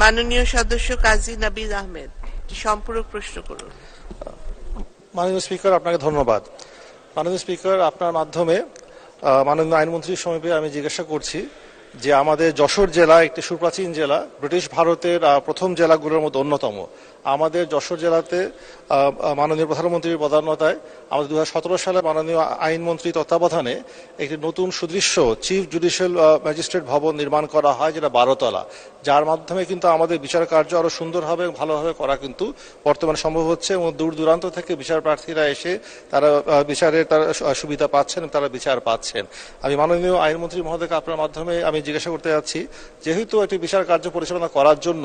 মাননীয় সদস্য কাজী নাবিদ আহমেদ সম্পূরক প্রশ্ন করুন মাননীয় স্পিকার আপনাকে ধন্যবাদ মাননীয় স্পিকার আপনার মাধ্যমে মাননীয় আইনমন্ত্রীর সমীপে আমি জিজ্ঞাসা করছি যে আমাদের যশোর জেলা একটি সুপ্রাচীন জেলা ব্রিটিশ ভারতের প্রথম জেলাগুলোর মধ্যে অন্যতম আমাদের যশোর জেলাতে মাননীয় প্রধানমন্ত্রীর প্রধানতায় আমাদের দু সালে মাননীয় আইনমন্ত্রী তত্ত্বাবধানে একটি নতুন সুদৃশ্য চিফ জুডিশিয়াল ম্যাজিস্ট্রেট ভবন নির্মাণ করা হয় যেটা বারোতলা যার মাধ্যমে কিন্তু আমাদের বিচার কার্য আরও সুন্দরভাবে ভালোভাবে করা কিন্তু বর্তমানে সম্ভব হচ্ছে এবং দূর দূরান্ত থেকে বিচার প্রার্থীরা এসে তারা বিচারের তারা সুবিধা পাচ্ছেন তারা বিচার পাচ্ছেন আমি মাননীয় আইনমন্ত্রী মহোদয়কে আপনার মাধ্যমে আমি জিজ্ঞাসা করতে যাচ্ছি যেহেতু একটি বিচার কার্য পরিচালনা করার জন্য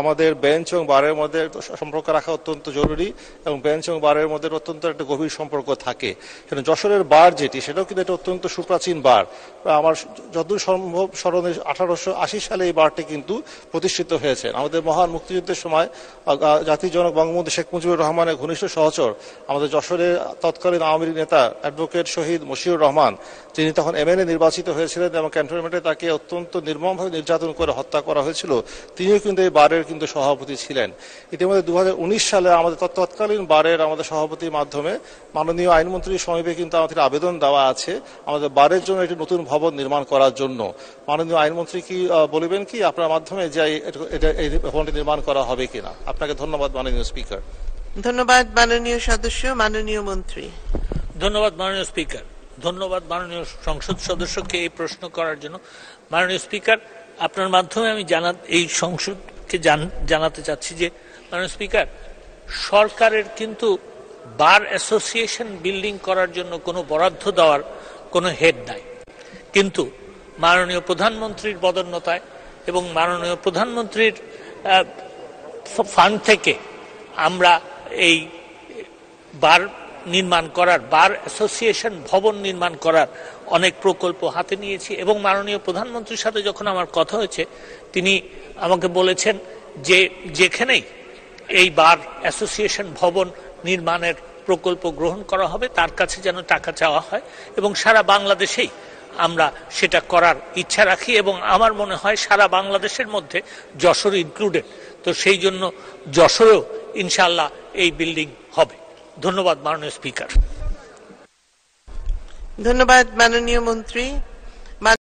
আমাদের বেঞ্চ এবং বারের মধ্যে সম্পর্ক রাখা অত্যন্ত জরুরি এবং বেঞ্চ এবং বারের মধ্যে অত্যন্ত একটা গভীর সম্পর্ক থাকে কিন্তু যশোরের বার যেটি সেটাও কিন্তু একটা অত্যন্ত সুপ্রাচীন বার আমার যতদূর সম্ভব স্মরণে আঠারোশো আশি সালে এই বারটি কিন্তু প্রতিষ্ঠিত হয়েছে আমাদের মহান মুক্তিযুদ্ধের সময় জাতির জনক বঙ্গবন্ধু শেখ মুজিবুর রহমানের ঘনিষ্ঠ সহচর আমাদের যশোরের তৎকালীন আওয়ামী লীগ নেতা অ্যাডভোকেট শহীদ মশিউর রহমান তিনি তখন এমএলএ নির্বাচিত হয়েছিলেন এবং ক্যান্টনমেন্টে তাকে অত্যন্ত নির্মমভাবে নির্যাতন করে হত্যা করা হয়েছিল তিনিও কিন্তু এই বারের কিন্তু সভাপতি ছিলেন ইতিমধ্যে দু সালে আমাদের তৎকালীন বারের আমাদের সভাপতির মাধ্যমে মাননীয় আইনমন্ত্রীর সমীপে কিন্তু আমাদের আবেদন দেওয়া আছে আমাদের বারের জন্য একটি নতুন ভবন নির্মাণ করার জন্য মাননীয় আইনমন্ত্রী কি বলবেন কি আপনার মাধ্যমে যে এটা এই ভবনটি নির্মাণ করা হবে কিনা আপনাকে ধন্যবাদ মাননীয় স্পিকার ধন্যবাদ মাননীয় সদস্য মাননীয় মন্ত্রী ধন্যবাদ মাননীয় স্পিকার ধন্যবাদ মাননীয় সংসদ সদস্যকে এই প্রশ্ন করার জন্য মাননীয় স্পিকার আপনার মাধ্যমে আমি জানা এই সংসদকে জানাতে চাচ্ছি যে মাননীয় স্পিকার সরকারের কিন্তু বার অ্যাসোসিয়েশন বিল্ডিং করার জন্য কোনো বরাদ্দ দেওয়ার কোনো হেড নাই কিন্তু মাননীয় প্রধানমন্ত্রীর বদন্যতায় এবং মাননীয় প্রধানমন্ত্রীর ফান্ড থেকে আমরা এই বার নির্মাণ করার বার অ্যাসোসিয়েশন ভবন নির্মাণ করার অনেক প্রকল্প হাতে নিয়েছি এবং মাননীয় প্রধানমন্ত্রীর সাথে যখন আমার কথা হয়েছে তিনি আমাকে বলেছেন যে যেখানেই এই বার অ্যাসোসিয়েশন ভবন নির্মাণের প্রকল্প গ্রহণ করা হবে তার কাছে যেন টাকা চাওয়া হয় এবং সারা বাংলাদেশেই আমরা সেটা করার ইচ্ছা রাখি এবং আমার মনে হয় সারা বাংলাদেশের মধ্যে যশোর ইনক্লুডেড তো সেই জন্য যশোরেও ইনশাল্লাহ এই বিল্ডিং হবে ধন্যবাদ মাননীয় স্পিকার ধন্যবাদ মাননীয় মন্ত্রী